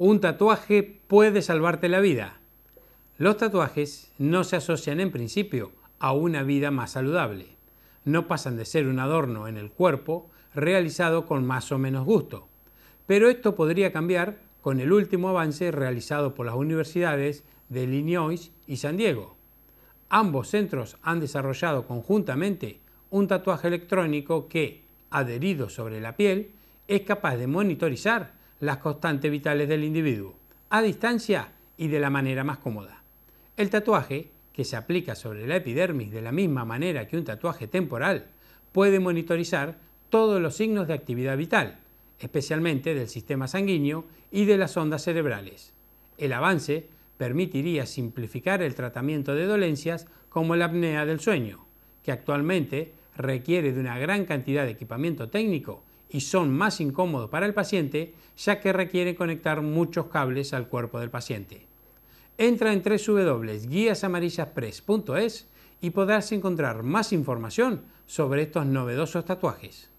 Un tatuaje puede salvarte la vida. Los tatuajes no se asocian en principio a una vida más saludable. No pasan de ser un adorno en el cuerpo realizado con más o menos gusto. Pero esto podría cambiar con el último avance realizado por las universidades de Illinois y San Diego. Ambos centros han desarrollado conjuntamente un tatuaje electrónico que, adherido sobre la piel, es capaz de monitorizar las constantes vitales del individuo, a distancia y de la manera más cómoda. El tatuaje, que se aplica sobre la epidermis de la misma manera que un tatuaje temporal, puede monitorizar todos los signos de actividad vital, especialmente del sistema sanguíneo y de las ondas cerebrales. El avance permitiría simplificar el tratamiento de dolencias como la apnea del sueño, que actualmente requiere de una gran cantidad de equipamiento técnico y son más incómodos para el paciente ya que requieren conectar muchos cables al cuerpo del paciente. Entra en www.guiasamarillaspress.es y podrás encontrar más información sobre estos novedosos tatuajes.